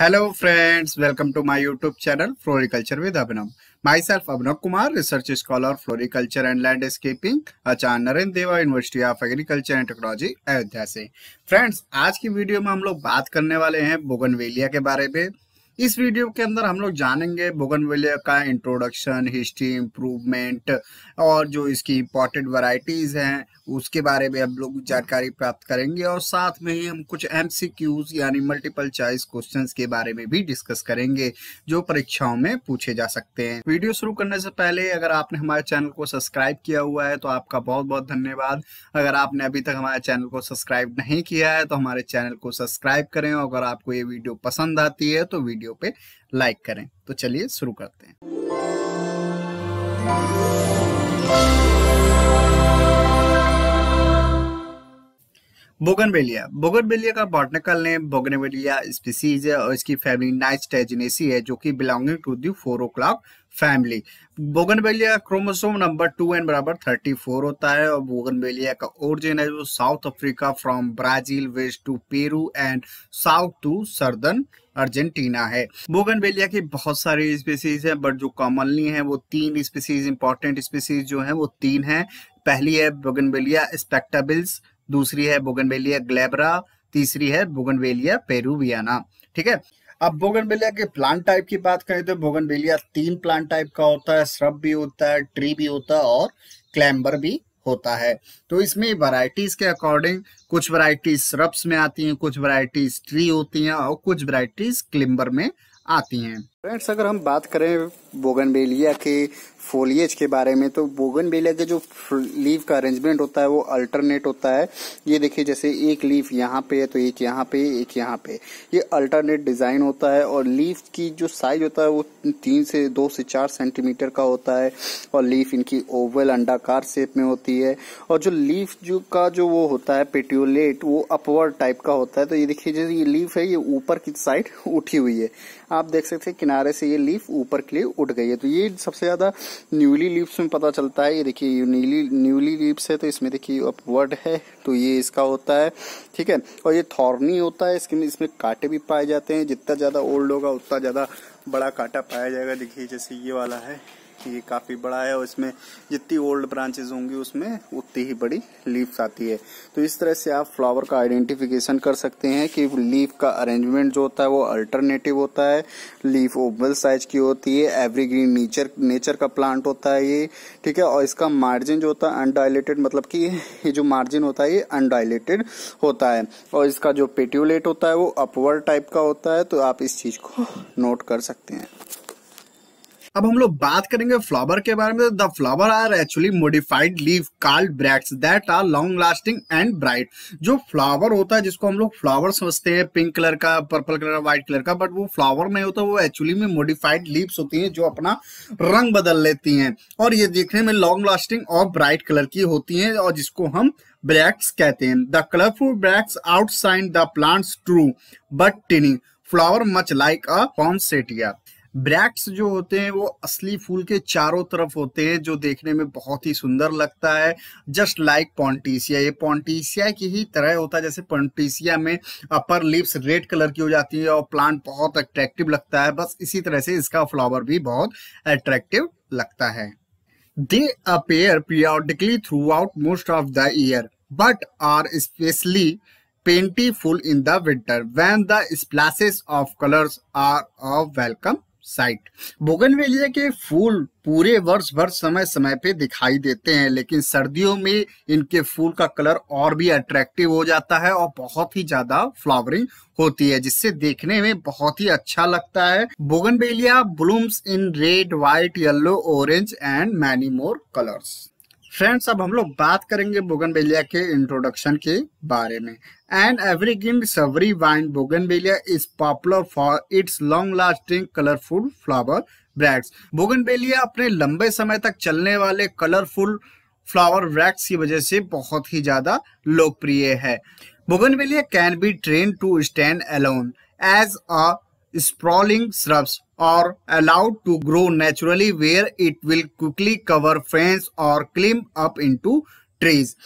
Hello friends welcome to my YouTube channel floriculture with Abhinav myself Abhinav Kumar research scholar floriculture and landscaping Acharya Narendra Deva university of agriculture and technology Ayodhya से friends आज की video में हम लोग बात करने वाले हैं बोगनवेलिया के बारे में इस वीडियो के अंदर हम लोग जानेंगे बोगनवेलिया का इंट्रोडक्शन हिस्ट्री इम्प्रूवमेंट और जो इसकी इम्पोर्टेंट वराइटीज़ हैं उसके बारे में हम लोग जानकारी प्राप्त करेंगे और साथ में ही हम कुछ एम यानी मल्टीपल चॉइस क्वेश्चन के बारे में भी डिस्कस करेंगे जो परीक्षाओं में पूछे जा सकते हैं वीडियो शुरू करने से पहले अगर आपने हमारे चैनल को सब्सक्राइब किया हुआ है तो आपका बहुत बहुत धन्यवाद अगर आपने अभी तक हमारे चैनल को सब्सक्राइब नहीं किया है तो हमारे चैनल को सब्सक्राइब करें और अगर आपको ये वीडियो पसंद आती है तो वीडियो वीडियो पे लाइक करें तो चलिए शुरू करते हैं बोगनवेलिया बोगनवेलिया का बॉटनिकल नेम बोगनवेलिया स्पीसीज है और इसकी फैमिली नाइस टेजनेसी है जो कि belonging to the four o'clock family bougainvillea chromosome number two and बराबर थर्टी फोर होता है और बोगनवेलिया का ओरिजिन है जो south Africa from Brazil west to Peru and south to southern Argentina है बोगनवेलिया की बहुत सारी स्पीसीज है बट जो कॉमनली है वो तीन स्पीसीज इंपॉर्टेंट स्पीसीज जो है वो तीन है पहली है बोगनवेलिया स्पेक्टाबिल्स दूसरी है बोगनवेलिया ग्लेबरा तीसरी है बोगनवेलिया पेरूवियाना ठीक है अब बोगनवेलिया के प्लांट टाइप की बात करें तो बोगनवेलिया तीन प्लांट टाइप का होता है श्रब भी होता है ट्री भी होता है और क्लैम्बर भी होता है तो इसमें वैरायटीज के अकॉर्डिंग कुछ वैरायटीज श्रब्स में आती हैं कुछ वैरायटीज ट्री होती हैं और कुछ वैरायटीज क्लिम्बर में आती हैं फ्रेंड्स अगर हम बात करें बोगन बेलिया के फोलियज के बारे में तो बोगन बेलिया के जो लीव का अरेंजमेंट होता है वो अल्टरनेट होता है ये देखिए जैसे एक लीफ यहाँ पे है तो एक यहाँ पे एक यहाँ पे ये अल्टरनेट डिजाइन होता है और लीफ की जो साइज होता है वो तीन से दो से चार सेंटीमीटर का होता है और लीफ इनकी ओवल अंडाकार शेप में होती है और जो लीफ जो का जो वो होता है पेट्यूलेट वो अपवर्ड टाइप का होता है तो ये देखिए जैसे ये लीफ है ये ऊपर की साइड उठी हुई है आप देख सकते हैं किनारे से ये लीफ ऊपर के लिए उठ गई है तो ये सबसे ज्यादा न्यूली लीव्स में पता चलता है ये देखिए न्यूली न्यूली लीव्स है तो इसमें देखिए अपवर्ड है तो ये इसका होता है ठीक है और ये थॉर्नी होता है इसके इसमें कांटे भी पाए जाते हैं जितना ज्यादा ओल्ड होगा उतना ज्यादा बड़ा कांटा पाया जाएगा देखिए जैसे ये वाला है ये काफी बड़ा है और इसमें जितनी ओल्ड ब्रांचेस होंगी उसमें उतनी ही बड़ी लीव्स आती है तो इस तरह से आप फ्लावर का आइडेंटिफिकेशन कर सकते हैं कि लीफ का अरेंजमेंट जो होता है वो अल्टरनेटिव होता है लीफ ओबल साइज की होती है एवरीग्रीन नेचर नेचर का प्लांट होता है ये ठीक है और इसका मार्जिन जो होता है अनडायलेटेड मतलब कि ये जो मार्जिन होता है ये अनडायलेटेड होता है और इसका जो पेट्यूलेट होता है वो अपवर्ड टाइप का होता है तो आप इस चीज को नोट कर सकते हैं अब हम लोग बात करेंगे फ्लावर के बारे में the flower are actually modified leave called bracts that are long lasting and bright जो फ्लावर होता है जिसको हम लोग फ्लावर समझते हैं पिंक कलर का पर्पल कलर का व्हाइट कलर का बट वो फ्लावर नहीं होता वो एक्चुअली में मोडिफाइड लीव्स होती हैं जो अपना रंग बदल लेती हैं और ये देखने में लॉन्ग लास्टिंग और ब्राइट कलर की होती हैं और जिसको हम ब्रैक्स कहते हैं the colourful bracts outside the plants true but tiny flower much like a poinsettia bracts जो होते हैं वो असली फूल के चारों तरफ होते हैं जो देखने में बहुत ही सुंदर लगता है जस्ट लाइक पॉन्टीसिया ये पॉन्टीसिया की ही तरह होता है जैसे पॉन्टीसिया में अपर लिप्स रेड कलर की हो जाती है और प्लांट बहुत अट्रैक्टिव लगता है बस इसी तरह से इसका फ्लावर भी बहुत अट्रैक्टिव लगता है they appear periodically throughout most of the year but are especially plentiful in the winter when the splashes of colours are a welcome sight bougainvillea के फूल पूरे वर्ष भर समय समय पे दिखाई देते हैं लेकिन सर्दियों में इनके फूल का कलर और भी अट्रैक्टिव हो जाता है और बहुत ही ज्यादा फ्लावरिंग होती है जिससे देखने में बहुत ही अच्छा लगता है bougainvillea blooms in red white yellow orange and many more colours friends अब हम लोग बात करेंगे बोगन बेलिया के इंट्रोडक्शन के बारे में and evergreen discovery vine bougainvillea is popular for its long lasting colourful flower bracts bougainvillea अपने लंबे समय तक चलने वाले कलरफुल फ्लावर ब्रैक्स की वजह से बहुत ही ज्यादा लोकप्रिय है bougainvillea can be train to stand alone as a sprawling shrubs are allowed to grow naturally where it will quickly cover fence or climb up into trees.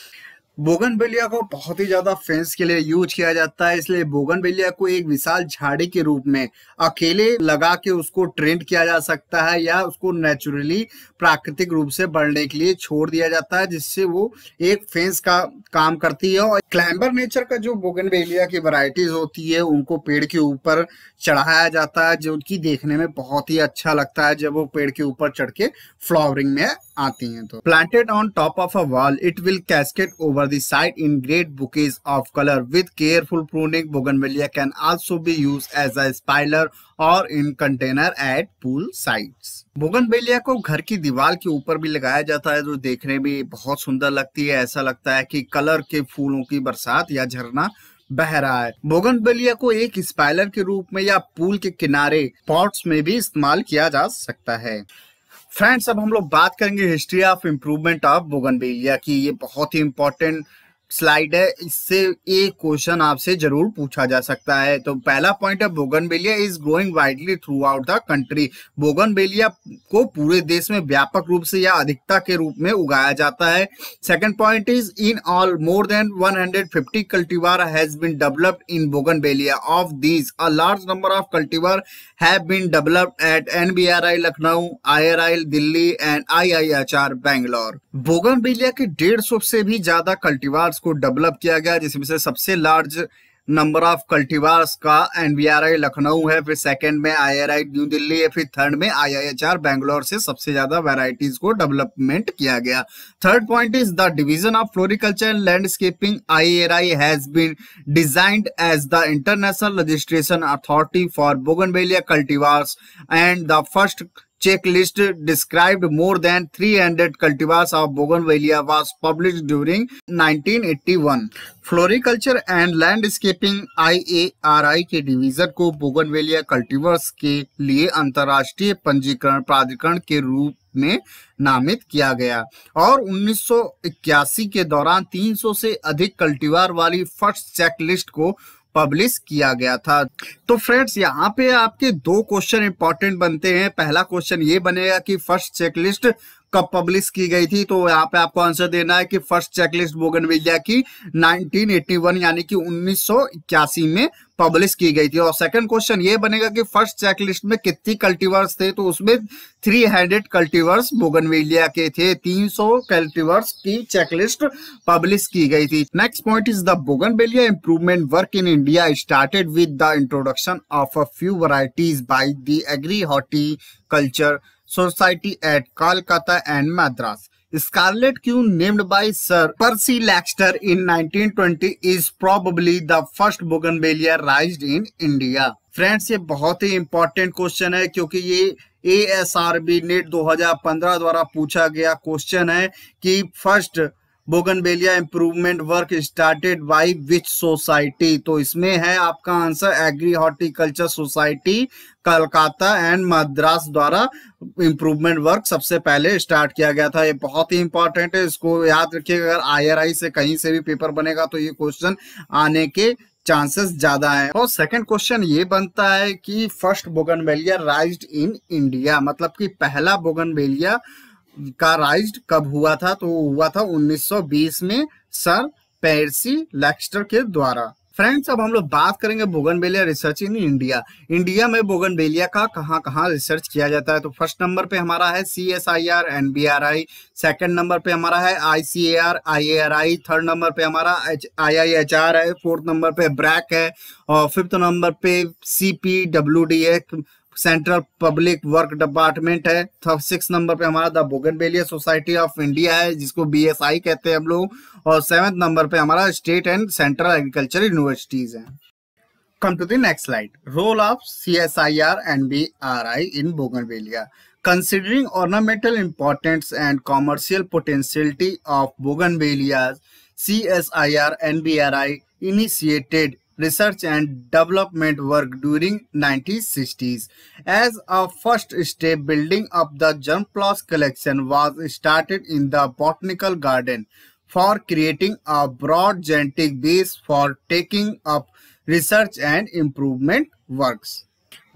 Bougainvillea को बहुत ही ज्यादा फेंस के लिए use किया जाता है इसलिए बोगन bougainvillea को एक विशाल झाड़ी के रूप में अकेले लगा के उसको ट्रेंड किया जा सकता है या उसको नेचुरली प्राकृतिक रूप से बढ़ने के लिए छोड़ दिया जाता है जिससे वो एक फेंस का काम करती है और क्लाइंबर नेचर का जो बोगन की वराइटीज होती है उनको पेड़ के ऊपर चढ़ाया जाता है जो उनकी देखने में बहुत ही अच्छा लगता है जब वो पेड़ के ऊपर चढ़ के फ्लावरिंग में आती हैं तो planted on top of a wall it will cascade over the side in great bouquets of colour with careful pruning bougainvillea can also be use as a espalier और in container at pool sides bougainvillea को घर की दीवार के ऊपर भी लगाया जाता है जो देखने में बहुत सुंदर लगती है ऐसा लगता है कि कलर के फूलों की बरसात या झरना बह रहा है बेलिया को एक स्पाइलर के रूप में या पूल के किनारे पॉट्स में भी इस्तेमाल किया जा सकता है फ्रेंड्स अब हम लोग बात करेंगे history of improvement of bougainvillea की ये बहुत ही इंपॉर्टेंट स्लाइड है इससे एक क्वेश्चन आपसे जरूर पूछा जा सकता है तो पहला पॉइंट है bougainvillea is growing widely throughout the country bougainvillea को पूरे देश में व्यापक रूप से या अधिकता के रूप में उगाया जाता है second point is in all more than 150 cultivar has been developed in bougainvillea of these a large number of cultivar have been developed at I Lucknow I Delhi and I IIHR Bangalore bougainvillea के सौ से भी ज्यादा कल्टीवार कल्टीवार्स को develop किया गया जिसमें से सबसे लार्ज नंबर ऑफ कल्टीवार्स का एनबीआरआई लखनऊ है फिर सेकंड में आईआरआई न्यू दिल्ली है फिर थर्ड में आईआईएचआर बैंगलोर से सबसे ज्यादा वेराइटीज को डेवलपमेंट किया गया third point is the division of floriculture and landscaping IARI has been designed as the international registration authority for bougainvillea cultivars and the first checklist described more than 300 cultivars of bougainvillea was published during 1981 floriculture and landscaping IARI के division को bougainvillea cultivars के लिए अंतर्राष्ट्रीय पंजीकरण प्राधिकरण के रूप में नामित किया गया और 1981 के दौरान 300 से अधिक कल्टीवार वाली फर्स्ट चेकलिस्ट को पब्लिश किया गया था तो फ्रेंड्स यहाँ पे आपके दो क्वेश्चन इंपॉर्टेंट बनते हैं पहला क्वेश्चन ये बनेगा कि फर्स्ट चेकलिस्ट कब पब्लिश की गई थी तो यहाँ पे आपको आंसर देना है कि फर्स्ट चेकलिस्ट बोगनविलिया की 1981 यानी कि उन्नीस में पब्लिश की गई थी और सेकंड क्वेश्चन ये बनेगा कि फर्स्ट चेकलिस्ट में कितनी कल्टीवर्स थे तो उसमें हंड्रेड कल्टीवर्स बोगनवेलिया के थे 300 कल्टीवर्स की चेकलिस्ट पब्लिश की गई थी next point is the bougainvillea improvement work in India started with the introduction of a few varieties by the agriculture society at Kolkata and Madras scarlet queen named by sir Percy Lancaster in 1920 is probably the first bougainvillea rise in India friends ये बहुत ही important question है क्योंकि ये A S R B NET दो द्वारा पूछा गया क्वेश्चन है कि first bougainvillea improvement work started by which society तो इसमें है आपका answer agri horticulture society Calcutta and Madras द्वारा इंप्रूवमेंट वर्क सबसे पहले स्टार्ट किया गया था ये बहुत ही इंपॉर्टेंट है इसको याद रखिएगा अगर आईआरआई से कहीं से भी पेपर बनेगा तो ये क्वेश्चन आने के चांसेस ज्यादा है और सेकंड क्वेश्चन ये बनता है कि first bougainvillea rise in India मतलब कि पहला बोगनवेलिया का राइज कब हुआ था तो हुआ था 1920 में सर पेरसी लेक्स्टर के द्वारा फ्रेंड्स अब हम लोग बात करेंगे bougainvillea research in India India में बोगनबेलिया का कहाँ कहाँ रिसर्च किया जाता है तो फर्स्ट नंबर पे हमारा है C S I R N B R I second number पे हमारा है I C A R I A R I third number पे हमारा आई आई एच आर है फोर्थ नंबर पे ब्रैक है और फिफ्थ नंबर पे C P W D A central public work department है सिक्स नंबर पे हमारा द बोगन बेलिया सोसाइटी ऑफ इंडिया है जिसको बीएसआई कहते हैं हम लोग और सेवेंथ नंबर पे हमारा state and central agriculture universities है come to the next slide role of C S I R N B R I in bougainvillea considering ornamental importance and commercial potentiality of bougainvillea C S I R N B R I initiated research and development work during 1960s. As a first step, building up the germplasm collection was started in the botanical garden for creating a broad genetic base for taking up research and improvement works.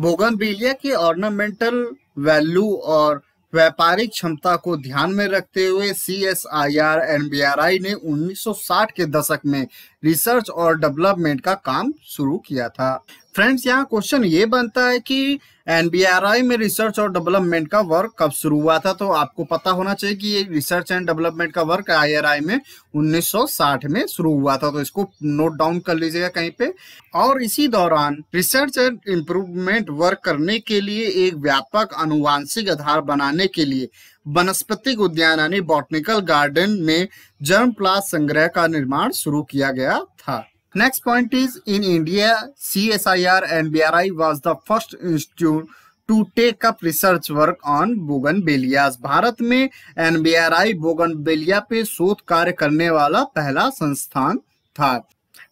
Bougainvillea ornamental value or व्यापारिक क्षमता को ध्यान में रखते हुए C S I R N B R I ने 1960 के दशक में रिसर्च और डेवलपमेंट का काम शुरू किया था फ्रेंड्स यहाँ क्वेश्चन ये बनता है कि एनबीआरआई में रिसर्च और डेवलपमेंट का वर्क कब शुरू हुआ था तो आपको पता होना चाहिए कि ये रिसर्च एंड डेवलपमेंट का वर्क आईआरआई में 1960 में शुरू हुआ था तो इसको नोट डाउन कर लीजिएगा कहीं पे और इसी दौरान रिसर्च एंड इम्प्रूवमेंट वर्क करने के लिए एक व्यापक अनुवांशिक आधार बनाने के लिए वनस्पतिक उद्यान यानी बॉटनिकल गार्डन में जर्म प्लास संग्रह का निर्माण शुरू किया गया था Next point is in India, CSIR and BRI was the first institute to take up research work on बोगन बेलियाज Bharat में NBRI बोगन बेलिया पे शोध कार्य करने वाला पहला संस्थान था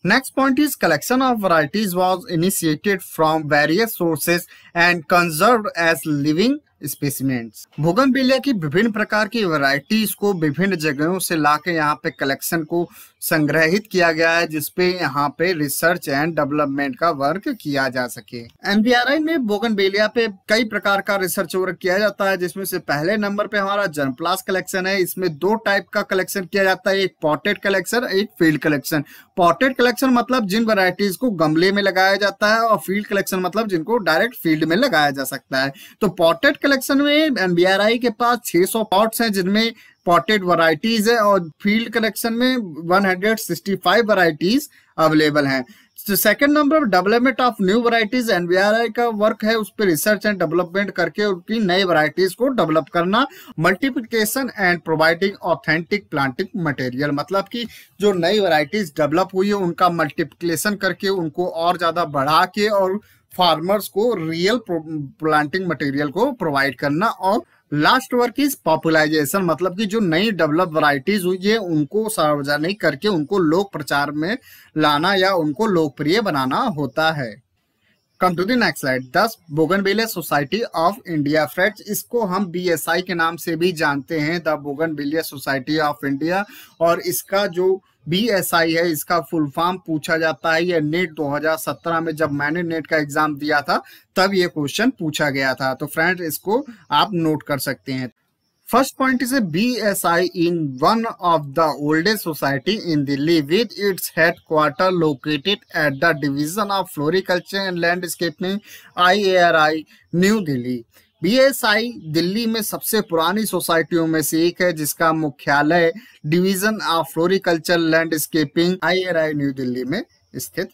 Next point is collection of varieties was initiated from various sources and conserved as living specimens बेलिया की विभिन्न प्रकार की वैरायटीज को विभिन्न जगहों से लाके यहाँ पे कलेक्शन को संग्रहित किया गया है जिसपे यहाँ पे रिसर्च एंड डेवलपमेंट का वर्क किया जा सके एनबीआरआई में बेलिया पे कई प्रकार का रिसर्च वर्क किया जाता है जिसमें से पहले नंबर पे हमारा जनप्लास कलेक्शन है इसमें दो टाइप का कलेक्शन किया जाता है एक पॉटेड कलेक्शन एक फील्ड कलेक्शन पॉटेड कलेक्शन मतलब जिन वराइटीज को गमले में लगाया जाता है और फील्ड कलेक्शन मतलब जिनको डायरेक्ट फील्ड में लगाया जा सकता है तो पॉटेड कलेक्शन में एनबीआरआई के पास 600 सौ पॉट्स है जिनमें पॉटेड वराइटीज है और फील्ड कलेक्शन में 165 वैरायटीज अवेलेबल हैं second number development of new varieties NBRI का वर्क है उस पर रिसर्च एंड डेवलपमेंट करके उनकी नई वराइटीज को डेवलप करना multiplication and providing authentic planting material मतलब कि जो नई वराइटीज डेवलप हुई है उनका मल्टीप्लिकेशन करके उनको और ज्यादा बढ़ा के और फार्मर्स को रियल प्लांटिंग मटेरियल को प्रोवाइड करना और लास्ट वर्क इज पॉपुलाइजेशन मतलब कि जो नई डेवलप वराइटीज हुई है उनको सार्वजनिक करके उनको लोक प्रचार में लाना या उनको लोकप्रिय बनाना होता है come to the next slide दस bougainvillea society of India friends इसको हम बी एस आई के नाम से भी जानते हैं द बोगन बोगनबेलिया सोसाइटी ऑफ इंडिया और इसका जो आई है इसका फुल फॉर्म पूछा जाता है ये नेट 2017 में जब मैंने नेट का एग्जाम दिया था तब ये क्वेश्चन पूछा गया था तो फ्रेंड इसको आप नोट कर सकते हैं first point is B S I in one of the oldest society in Delhi with its headquarter located at the division of floriculture and landscaping I A R I new Delhi BSI Delhi में सबसे पुरानी सोसाइटियों में से एक है जिसका मुख्यालय division of floriculture landscaping I new Delhi में स्थित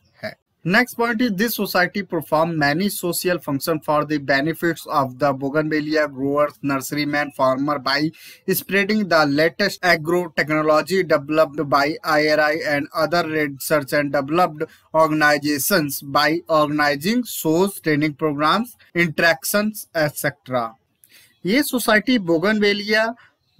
Next point is this society perform many social functions for the benefits of the bougainvillea growers, nurserymen, farmer by spreading the latest agro technology developed by IRI and other research and developed organizations by organizing shows, training programs, interactions, etc. ये society bougainvillea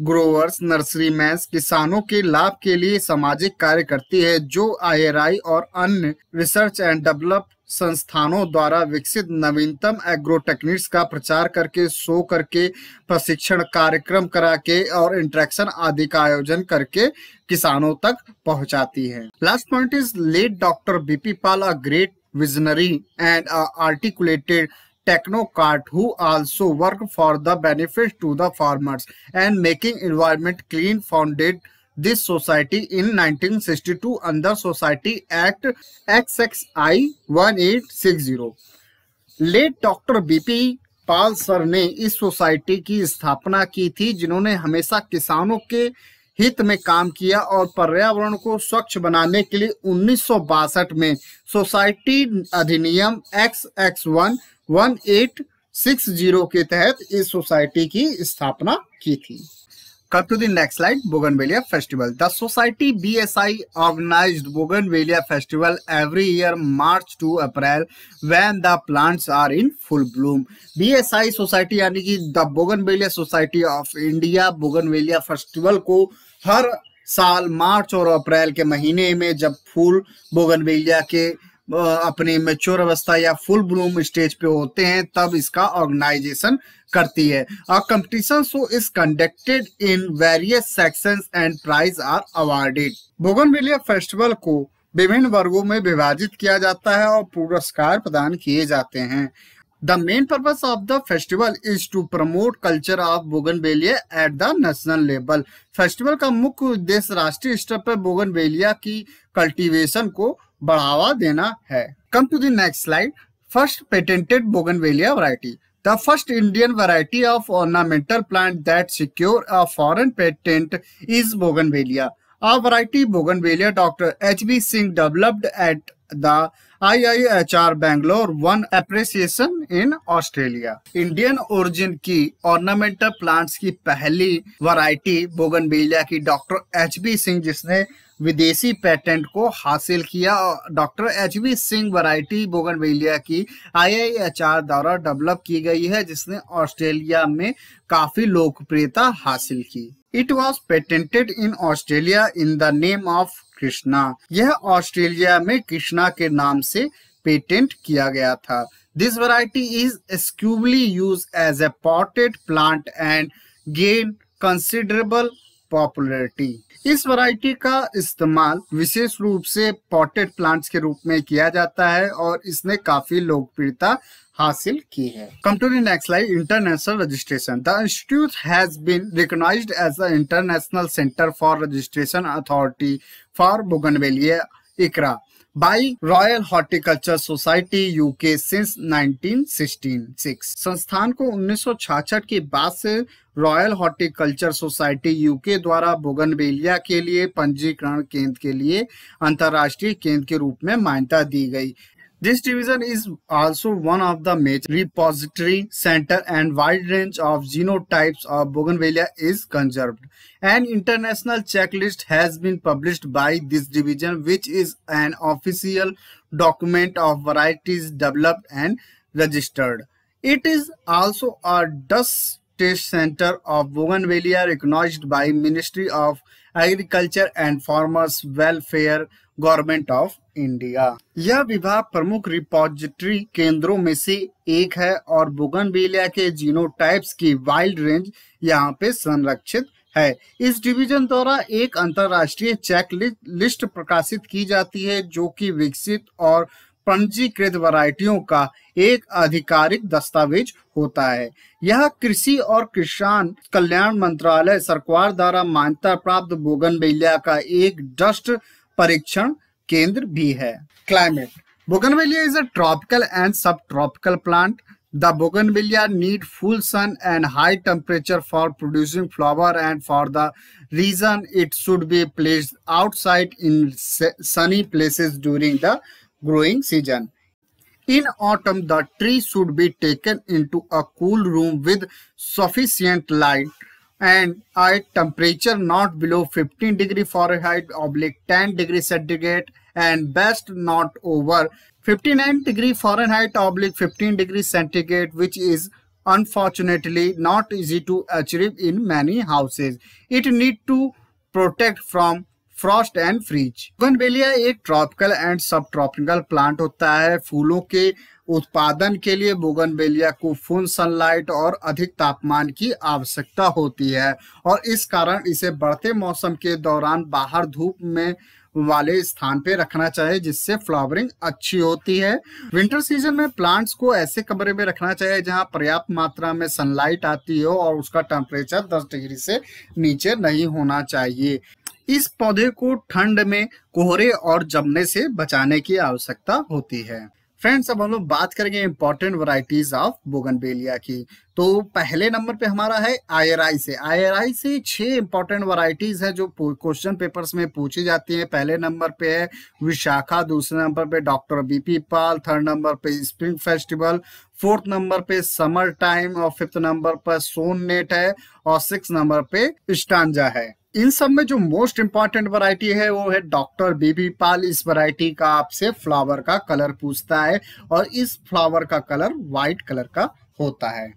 growers nursery मैं किसानों के लाभ के लिए सामाजिक कार्य करती है जो आई और अन्य रिसर्च एंड डेवलप संस्थानों द्वारा विकसित नवीनतम एग्रो टेक्निक्स का प्रचार करके शो करके प्रशिक्षण कार्यक्रम करा के और इंट्रैक्शन आदि का आयोजन करके किसानों तक पहुंचाती है last point is late doctor BP Pal a great visionary and articulated technocrat who also work for the benefit to the farmers and making environment clean founded this society in 1962 under society act X X I one eight six zero late doctor BP Pal sir ने इस society की स्थापना की थी जिन्होंने हमेशा किसानों के हित में काम किया और पर्यावरण को स्वच्छ बनाने के लिए उन्नीस में सोसाइटी अधिनियम एक्स एक्स वन 1860 के तहत इस सोसाइटी की स्थापना की थी कब to next slide bougainvillea festival the society BSI organized bougainvillea festival every year March to April when the plants are in full bloom B S I society यानी कि the bougainvillea society of India bougainvillea festival को हर साल मार्च और अप्रैल के महीने में जब फूल बोगनवेलिया के अपनी मेच्योर अवस्था या फुल ब्लूम स्टेज पे होते हैं तब इसका ऑर्गेनाइजेशन करती है a competition so is conducted in various sections and prize are awarded bougainvillea festival को विभिन्न वर्गों में विभाजित किया जाता है और पुरस्कार प्रदान किए जाते हैं the main purpose of the festival is to promote culture of bougainvillea at the national level festival का मुख्य उद्देश्य राष्ट्रीय स्तर पर बोगन बेलिया की कल्टिवेशन को बढ़ावा देना है come to next slide first patented bougainvillea variety the first Indian variety of ornamental plant that secure a foreign patent is bougainvillea a variety bougainvillea doctor H B Singh developed at the I I H R Bangalore won appreciation in Australia Indian origin की ornamental plants की पहली variety bougainvillea की doctor H B Singh जिसने विदेशी patent को हासिल किया और doctor H V Singh बोगन bougainvillea की आईआईएचआर द्वारा डेवलप की गई है जिसने ऑस्ट्रेलिया में काफी लोकप्रियता हासिल की it was patented in Australia in the name of Krishna यह ऑस्ट्रेलिया में कृष्णा के नाम से पेटेंट किया गया था this variety is exclusively use as a potted plant and gain considerable popularity इस वैरायटी का इस्तेमाल विशेष रूप से पॉटेड प्लांट्स के रूप में किया जाता है और इसने काफी लोकप्रियता हासिल की है come next international registration the institute has been recognised as a international centre for registration authority for bougainvillea ICRA by royal horticulture society UK since 1966. संस्थान को 1966 के बाद से रॉयल हॉर्टिकल्चर सोसाइटी यूके द्वारा बोगनबेलिया के लिए पंजीकरण केंद्र के लिए अंतर्राष्ट्रीय केंद्र के रूप में मान्यता दी गई This division is also one of the major repository center and wide range of genotypes of Bougainvillea is conserved. An international checklist has been published by this division which is an official document of varieties developed and registered. It is also a dust Test Center of Bougainvillea recognized by Ministry of Agriculture and Farmers Welfare government of India यह विभाग प्रमुख repository केंद्रों में से एक है और बुगनबेलिया के टाइप्स की वाइल्ड रेंज यहाँ पे संरक्षित है इस डिवीजन द्वारा एक अंतरराष्ट्रीय चेक लिस्ट प्रकाशित की जाती है जो कि विकसित और पंजीकृत वैरायटियों का एक आधिकारिक दस्तावेज होता है यह कृषि और किसान कल्याण मंत्रालय सरकार द्वारा मान्यता प्राप्त बोगनबेलिया का एक डस्ट परीक्षण केंद्र भी है climate bougainvillea is a tropical and sub tropical plant the bougainvillea need full sun and high temperature for producing flower and for the reason it should be place outside in sunny places during the growing season In autumn, the tree should be taken into a cool room with sufficient light. and i temperature not below 15 degree Fahrenheit oblique 10 degree centigrade and best not over 59 degree Fahrenheit oblique 15 degree centigrade which is unfortunately not easy to achieve in many houses. It need to protect from frost and freeze bougainvillea एक tropical and sub tropical plant होता है फूलों के उत्पादन के लिए bougainvillea को full sunlight और अधिक तापमान की आवश्यकता होती है और इस कारण इसे बढ़ते मौसम के दौरान बाहर धूप में वाले स्थान पे रखना चाहिए जिससे फ्लावरिंग अच्छी होती है विंटर सीजन में प्लांट्स को ऐसे कमरे में रखना चाहिए जहां पर्याप्त मात्रा में सनलाइट आती हो और उसका टेम्परेचर 10 डिग्री से नीचे नहीं होना चाहिए इस पौधे को ठंड में कोहरे और जमने से बचाने की आवश्यकता होती है फ्रेंड्स अब हम लोग बात करेंगे इंपॉर्टेंट वराइटीज ऑफ बोगनबेलिया की तो पहले नंबर पे हमारा है आयराई से आयराई से छह इंपॉर्टेंट वराइटीज है जो क्वेश्चन पेपर्स में पूछी जाती है पहले नंबर पे है विशाखा दूसरे नंबर पे doctor BP Pal third number पे स्प्रिंग फेस्टिवल फोर्थ नंबर पे समर टाइम और फिफ्थ नंबर पर सोन नेट है और सिक्स नंबर पे स्टांजा है इन सब में जो मोस्ट इंपॉर्टेंट वैरायटी है वो है डॉक्टर बेबी पाल इस वैरायटी का आपसे फ्लावर का कलर पूछता है और इस फ्लावर का कलर व्हाइट कलर का होता है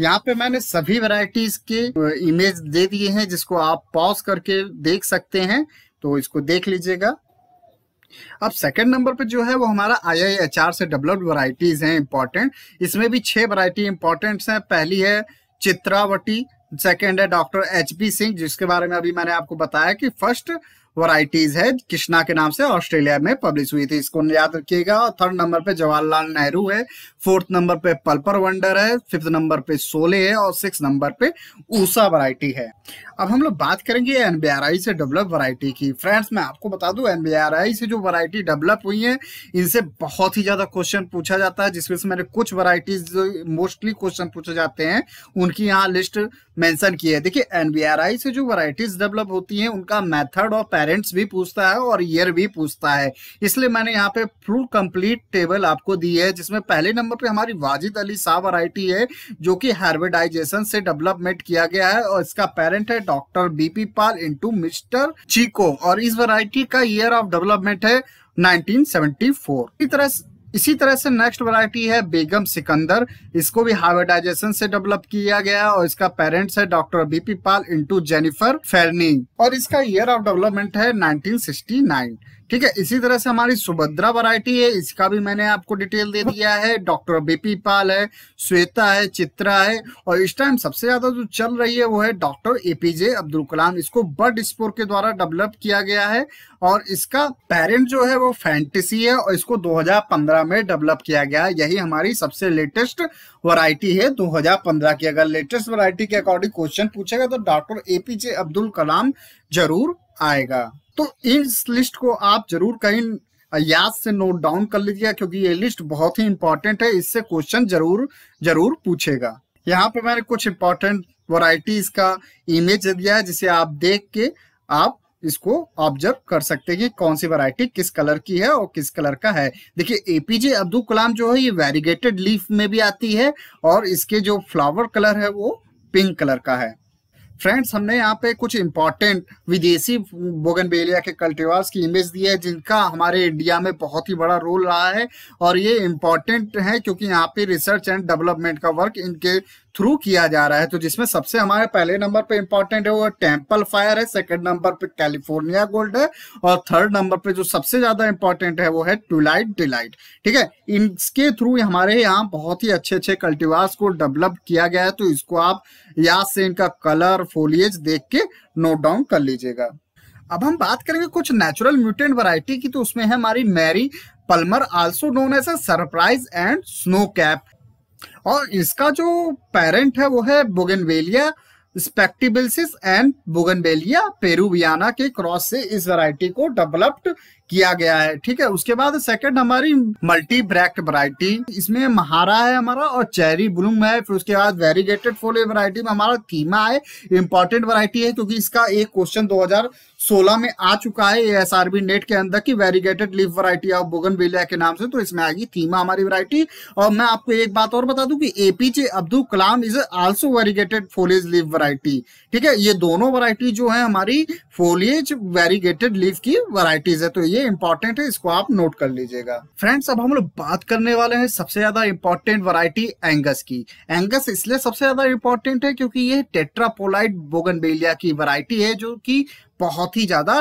यहाँ पे मैंने सभी वैरायटीज के इमेज दे दिए हैं जिसको आप पॉज करके देख सकते हैं तो इसको देख लीजिएगा अब सेकंड नंबर पे जो है वो हमारा आई आई एच आर से डेवलप्ड वैरायटीज हैं इंपॉर्टेंट इसमें भी छह वैरायटी इंपॉर्टेंट्स हैं पहली है चित्रावटी सेकेंड है डॉक्टर एच पी सिंह जिसके बारे में अभी मैंने आपको बताया कि फर्स्ट वराइटीज है कृष्णा के नाम से ऑस्ट्रेलिया में पब्लिश हुई थी इसको याद रखिएगा थर्ड नंबर पे जवाहरलाल नेहरू है फोर्थ नंबर पे पल्पर वंडर है फिफ्थ नंबर पे सोले है और सिक्स नंबर पे ऊषा वराइटी है अब हम लोग बात करेंगे एनबीआरआई से डेवलप वराइटी की फ्रेंड्स मैं आपको बता दू एनबीआरआई से जो वराइटी डेवलप हुई है इनसे बहुत ही ज्यादा क्वेश्चन पूछा जाता है जिसमें से मैंने कुछ वराइटीज मोस्टली क्वेश्चन पूछे जाते हैं उनकी यहाँ लिस्ट मेंशन की है देखिये एनबीआरआई से जो वराइटीज डेवलप होती है उनका मैथड और पेरेंट्स भी पूछता है और ईयर भी पूछता है इसलिए मैंने यहाँ पे फुल कंप्लीट टेबल आपको दी है जिसमें पहले नंबर पे हमारी वाजिद अली शाह वराइटी है जो कि हार्वेडाइजेशन से डेवलपमेंट किया गया है और इसका पेरेंट है doctor BP Pal into mister Chico और इस वराइटी का ईयर ऑफ डेवलपमेंट है 1974 इस तरह इसी तरह से नेक्स्ट वैरायटी है बेगम सिकंदर इसको भी हार्वर्डाइजेशन से डेवलप किया गया और इसका पेरेंट्स है doctor BP Pal into Jennifer Fernie और इसका ईयर ऑफ डेवलपमेंट है 1969 ठीक है इसी तरह से हमारी सुभद्रा वैरायटी है इसका भी मैंने आपको डिटेल दे दिया है डॉक्टर बीपी पाल है श्वेता है चित्रा है और इस टाइम सबसे ज्यादा जो चल रही है वो है डॉक्टर एपीजे अब्दुल कलाम इसको बर्ड स्पोर के द्वारा डेवलप किया गया है और इसका पेरेंट जो है वो फैंटेसी है और इसको 2015 में डेवलप किया गया है यही हमारी सबसे लेटेस्ट वैरायटी है 2015 की अगर लेटेस्ट वैरायटी के अकॉर्डिंग क्वेश्चन पूछेगा तो डॉक्टर एपीजे अब्दुल कलाम जरूर आएगा तो इस लिस्ट को आप जरूर कहीं याद से नोट डाउन कर लीजिए क्योंकि ये लिस्ट बहुत ही इंपॉर्टेंट है इससे क्वेश्चन जरूर जरूर पूछेगा यहाँ पे मैंने कुछ इंपॉर्टेंट वराइटीज का इमेज दिया है जिसे आप देख के आप इसको ऑब्जर्व कर सकते हैं कि कौन सी वैरायटी किस कलर की है और किस कलर का है देखिए एपीजे अब्दुल कलाम जो है ये वेरीगेटेड लीफ में भी आती है और इसके जो फ्लावर कलर है वो पिंक कलर का है फ्रेंड्स हमने यहाँ पे कुछ इंपॉर्टेंट विदेशी बोगन बेलिया के कल्टिवार्स की इमेज दी है जिनका हमारे इंडिया में बहुत ही बड़ा रोल रहा है और ये इंपॉर्टेंट है क्योंकि यहाँ पे रिसर्च एंड डेवलपमेंट का वर्क इनके थ्रू किया जा रहा है तो जिसमें सबसे हमारे पहले नंबर पे इंपॉर्टेंट है वो टेम्पल फायर है सेकंड नंबर पे कैलिफोर्निया गोल्ड है और थर्ड नंबर पे जो सबसे ज्यादा इंपॉर्टेंट है वो है ट्यूलाइट डिलाइट ठीक है इसके थ्रू हमारे यहाँ बहुत ही अच्छे अच्छे कल्टिवार्स को डेवलप किया गया है तो इसको आप याद से इनका कलर फोलियज देख के नोट डाउन कर लीजिएगा अब हम बात करेंगे कुछ नेचुरल म्यूटेंट वैरायटी की तो उसमें है हमारी Mary Palmer also known as a surprise and snow cap और इसका जो पेरेंट है वो है bougainvillea spectabilis and bougainvillea peruviana के क्रॉस से इस वैरायटी को डेवलप्ड किया गया है ठीक है उसके बाद सेकंड हमारी मल्टी ब्रैक्ट वरायटी इसमें महारा है हमारा और चेरी ब्लूम है फिर उसके बाद वेरीगेटेड फोल वरायटी में हमारा कीमा है इंपॉर्टेंट वैरायटी है क्योंकि इसका एक क्वेश्चन 2000 सोलह में आ चुका है ये एस नेट के अंदर की वेरीगेटेड लीफ वरायटी ऑफ बोगन के नाम से तो इसमें आएगी थीमा हमारी वरायटी और मैं आपको एक बात और बता दूं कि APJ Abdul Kalam is also variegated foliage leaf variety ठीक है ये दोनों वरायटी जो है हमारी फोलियज वेरीगेटेड लीफ की वरायटीज है तो ये इंपॉर्टेंट है इसको आप नोट कर लीजिएगा फ्रेंड्स अब हम लोग बात करने वाले हैं सबसे ज्यादा इंपॉर्टेंट वरायटी एंगस की एंगस इसलिए सबसे ज्यादा इंपॉर्टेंट है क्योंकि ये टेट्रापोलाइट बोगन की वरायटी है जो की बहुत ही ज्यादा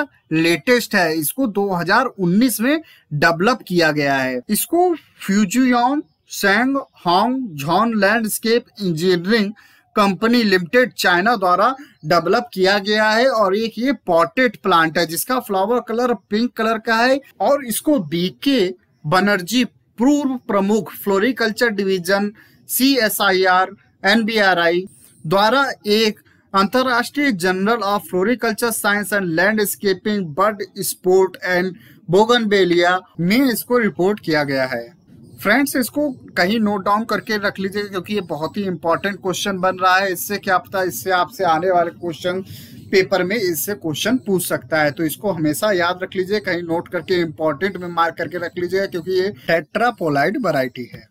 लेटेस्ट है इसको 2019 में डेवलप किया गया है इसको फ्यूजियॉन सेंग हॉन्ग झॉन landscape engineering company limited China द्वारा डेवलप किया गया है और एक ये पॉटेड प्लांट है जिसका फ्लावर कलर पिंक कलर का है और इसको बीके बनर्जी पूर्व प्रमुख floriculture division C S I R N B R I द्वारा एक अंतर्राष्ट्रीय journal of floriculture science and landscaping bud sport and bougainvillea में इसको रिपोर्ट किया गया है फ्रेंड्स इसको कहीं नोट डाउन करके रख लीजिए क्योंकि ये बहुत ही इंपॉर्टेंट क्वेश्चन बन रहा है इससे क्या पता इससे आपसे आने वाले क्वेश्चन पेपर में इससे क्वेश्चन पूछ सकता है तो इसको हमेशा याद रख लीजिए कहीं नोट करके इंपॉर्टेंट में मार्क करके रख लीजिए क्योंकि ये टेट्रापोलाइड वराइटी है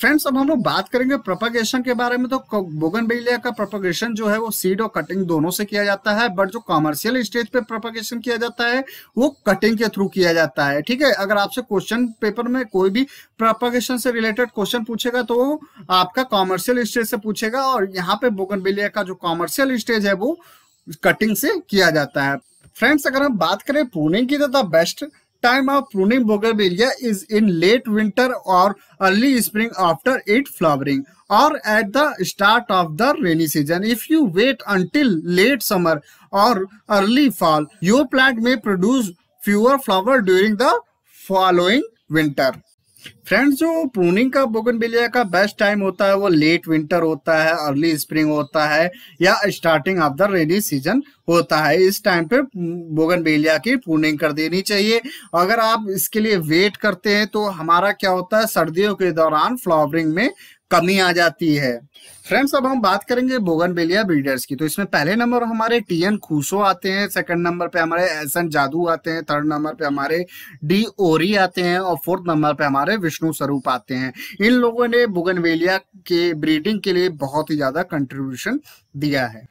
फ्रेंड्स अब हम लोग बात करेंगे प्रोपगेशन के बारे में तो बोगन का प्रोपगेशन जो है वो सीड और कटिंग दोनों से किया जाता है बट जो कॉमर्शियल स्टेज पे प्रोपगेशन किया जाता है वो कटिंग के थ्रू किया जाता है ठीक है अगर आपसे क्वेश्चन पेपर में कोई भी प्रोपगेशन से रिलेटेड क्वेश्चन पूछेगा तो आपका कॉमर्शियल स्टेज से पूछेगा और यहाँ पे बोगन का जो कॉमर्शियल स्टेज है वो कटिंग से किया जाता है फ्रेंड्स अगर हम बात करें पुणे की तो the best time of pruning bougainvillea is in late winter or early spring after it flowering or at the start of the rainy season. If you wait until late summer or early fall, your plant may produce fewer flowers during the following winter. Friends जो pruning का bougainvillea का best time होता है वो late winter होता है early spring होता है या starting of the rainy season होता है इस टाइम पे बोगनवेलिया की प्रूनिंग कर देनी चाहिए अगर आप इसके लिए वेट करते हैं तो हमारा क्या होता है सर्दियों के दौरान फ्लावरिंग में कमी आ जाती है फ्रेंड्स अब हम बात करेंगे बेलिया बिल्डर्स की तो इसमें पहले नंबर हमारे टी एन खूसो आते हैं सेकंड नंबर पे हमारे एस एन जादू आते हैं थर्ड नंबर पे हमारे डी ओरी आते हैं और फोर्थ नंबर पे हमारे विष्णु स्वरूप आते हैं इन लोगों ने बोगनवेलिया के ब्रीडिंग के लिए बहुत ही ज्यादा कंट्रीब्यूशन दिया है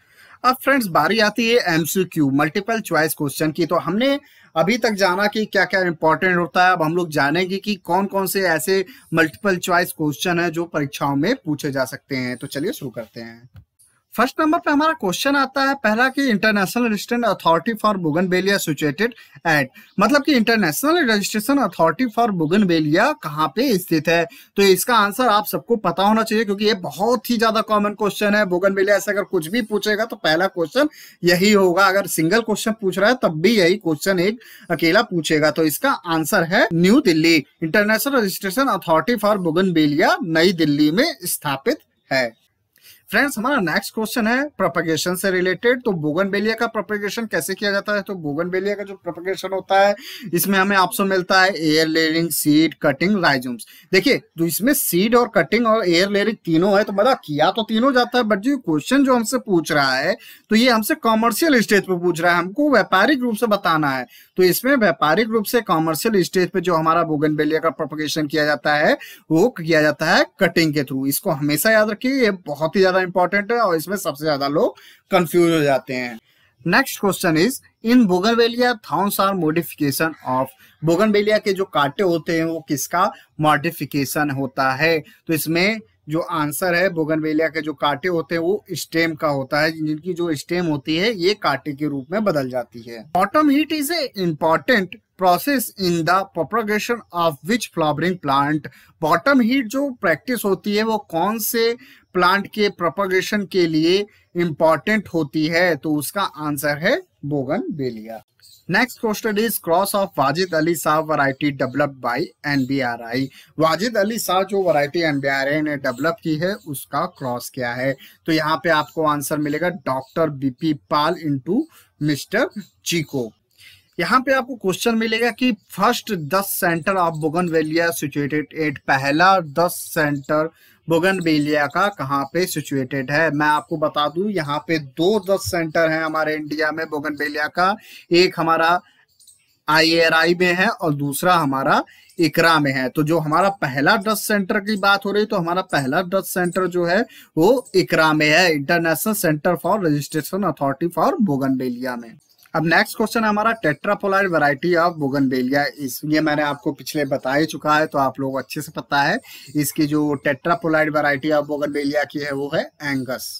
अब फ्रेंड्स बारी आती है एमसीक्यू मल्टीपल चॉइस क्वेश्चन की तो हमने अभी तक जाना कि क्या क्या इंपॉर्टेंट होता है अब हम लोग जानेंगे कि कौन कौन से ऐसे मल्टीपल चॉइस क्वेश्चन है जो परीक्षाओं में पूछे जा सकते हैं तो चलिए शुरू करते हैं फर्स्ट नंबर पे हमारा क्वेश्चन आता है पहला कि international registration authority for bougainvillea situated at मतलब कि international registration authority for bougainvillea कहाँ पे स्थित है तो इसका आंसर आप सबको पता होना चाहिए क्योंकि ये बहुत ही ज्यादा कॉमन क्वेश्चन है बुगन बेलिया से अगर कुछ भी पूछेगा तो पहला क्वेश्चन यही होगा अगर सिंगल क्वेश्चन पूछ रहा है तब भी यही क्वेश्चन एक अकेला पूछेगा तो इसका आंसर है New Delhi international registration authority for bougainvillea नई दिल्ली में स्थापित है फ्रेंड्स हमारा नेक्स्ट क्वेश्चन है प्रोपगेशन से रिलेटेड तो बोगन बेलिया का प्रोपगेशन कैसे किया जाता है तो बेलिया का जो प्रोपगेशन होता है इसमें हमें ऑप्शन मिलता है air layering seed cutting rhizomes देखिए जो इसमें सीड और कटिंग और एयर लेयरिंग तीनों है तो मतलब किया तो तीनों जाता है बट जो क्वेश्चन जो हमसे पूछ रहा है तो ये हमसे कॉमर्शियल स्टेज पे पूछ रहा है हमको व्यापारिक रूप से बताना है तो इसमें व्यापारिक रूप से कॉमर्शियल स्टेज पे जो हमारा बेलिया का प्रोपगेशन किया जाता है वो किया जाता है कटिंग के थ्रू इसको हमेशा याद रखिए ये बहुत ही ज्यादा ज्यादा इंपॉर्टेंट है और इसमें सबसे ज्यादा लोग कंफ्यूज हो जाते हैं next question is in bougainvillea thorns are modification of bougainvillea के जो कांटे होते हैं वो किसका मॉडिफिकेशन होता है तो इसमें जो आंसर है बोगनवेलिया के जो कांटे होते हैं वो स्टेम का होता है जिनकी जो स्टेम होती है ये कांटे के रूप में बदल जाती है bottom heat is a important process in the propagation of which flowering plant bottom heat जो प्रैक्टिस होती है वो कौन से प्लांट के प्रोपोगेशन के लिए इंपॉर्टेंट होती है तो उसका आंसर है bougainvillea next question is cross of Wajid Ali Shah N B R I Wajid Ali Shah जो आर आई ने डेवलप की है उसका क्रॉस क्या है तो यहाँ पे आपको आंसर मिलेगा doctor BP Pal into mister Chico यहाँ पे आपको क्वेश्चन मिलेगा कि first this centre of bougainvillea situated at पहला दस सेंटर बोगन वेलिया का कहाँ पे सिचुएटेड है मैं आपको बता दू यहाँ पे दो दस सेंटर हैं हमारे इंडिया में बोगन वेलिया का एक हमारा आई में है और दूसरा हमारा इकरा में है तो जो हमारा पहला ड्रग सेंटर की बात हो रही तो हमारा पहला ड्रग सेंटर जो है वो इकरा में है international centre for registration authority for bougainvillea में अब नेक्स्ट क्वेश्चन हमारा टेट्रापोलाइड वैरायटी ऑफ बोगनबेलिया इस ये मैंने आपको पिछले बता ही चुका है तो आप लोग अच्छे से पता है इसकी जो टेट्रापोलाइड वैरायटी ऑफ बोगनबेलिया की है वो है Angus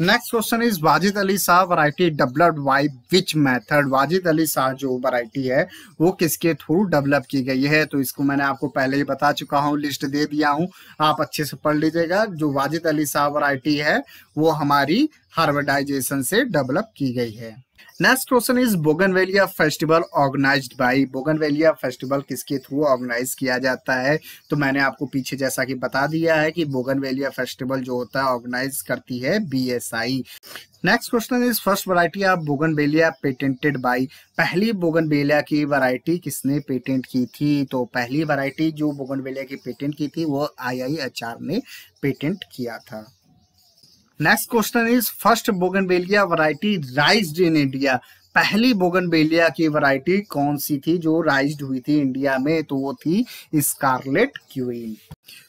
next question is Wajid Ali Shah variety developed by which method Wajid Ali Shah जो वैरायटी है वो किसके थ्रू डेवलप की गई है तो इसको मैंने आपको पहले ही बता चुका हूँ लिस्ट दे दिया हूँ आप अच्छे से पढ़ लीजिएगा जो वाजिद अली शाह वैरायटी है वो हमारी हार्बर्डाइजेशन से डेवलप की गई है next question is bougainvillea festival organised by bougainvillea festival किसके थ्रू ऑर्गेनाइज किया जाता है तो मैंने आपको पीछे जैसा कि बता दिया है कि बोगनवेलिया फेस्टिवल जो होता है ऑर्गेनाइज करती है BSI next question is first variety of bougainvillea patented by पहली बोगनवेलिया की वैरायटी किसने पेटेंट की थी तो पहली वैरायटी जो बोगनवेलिया की पेटेंट की थी वो आईआईएचआर ने पेटेंट किया था next question is first bougainvillea variety raise in India पहली बोगनबेलिया की वराइटी कौन सी थी जो राइज हुई थी इंडिया में तो वो थी स्कारलेट क्वीन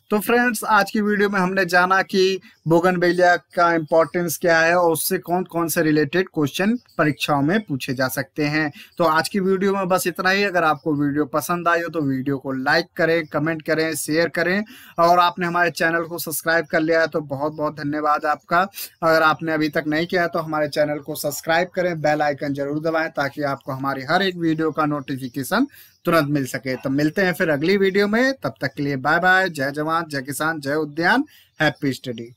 तो फ्रेंड्स आज की वीडियो में हमने जाना कि बोगन का इम्पोर्टेंस क्या है और उससे कौन कौन से रिलेटेड क्वेश्चन परीक्षाओं में पूछे जा सकते हैं तो आज की वीडियो में बस इतना ही अगर आपको वीडियो पसंद आई हो तो वीडियो को लाइक करें कमेंट करें शेयर करें और आपने हमारे चैनल को सब्सक्राइब कर लिया है तो बहुत बहुत धन्यवाद आपका अगर आपने अभी तक नहीं किया तो हमारे चैनल को सब्सक्राइब करें बेल आइकन जरूर दबाएं ताकि आपको हमारी हर एक वीडियो का नोटिफिकेशन तुरंत मिल सके तो मिलते हैं फिर अगली वीडियो में तब तक के लिए बाय बाय जय जवान जय किसान जय उद्यान हैप्पी स्टडी